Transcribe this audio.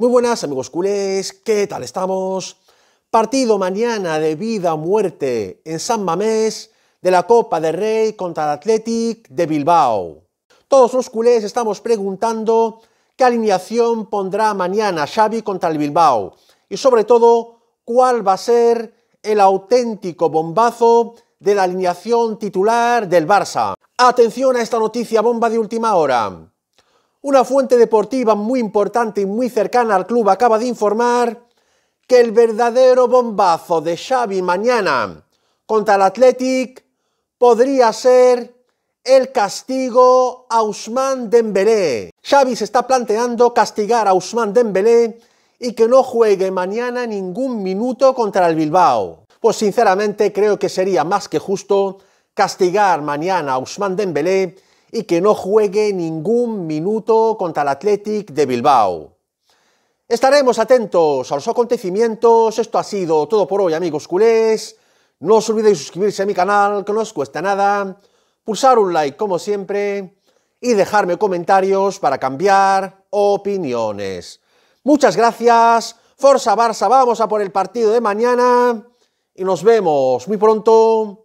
Muy buenas amigos culés, ¿qué tal estamos? Partido mañana de vida o muerte en San Mamés de la Copa del Rey contra el Athletic de Bilbao. Todos los culés estamos preguntando qué alineación pondrá mañana Xavi contra el Bilbao y sobre todo cuál va a ser el auténtico bombazo de la alineación titular del Barça. Atención a esta noticia bomba de última hora. Una fuente deportiva muy importante y muy cercana al club acaba de informar que el verdadero bombazo de Xavi mañana contra el Athletic podría ser el castigo a Usman Dembélé. Xavi se está planteando castigar a Usman Dembélé y que no juegue mañana ningún minuto contra el Bilbao. Pues sinceramente creo que sería más que justo castigar mañana a Usman Dembélé y que no juegue ningún minuto contra el Athletic de Bilbao. Estaremos atentos a los acontecimientos. Esto ha sido todo por hoy, amigos culés. No os olvidéis suscribirse a mi canal, que no os cuesta nada. Pulsar un like, como siempre. Y dejarme comentarios para cambiar opiniones. Muchas gracias. Forza Barça, vamos a por el partido de mañana. Y nos vemos muy pronto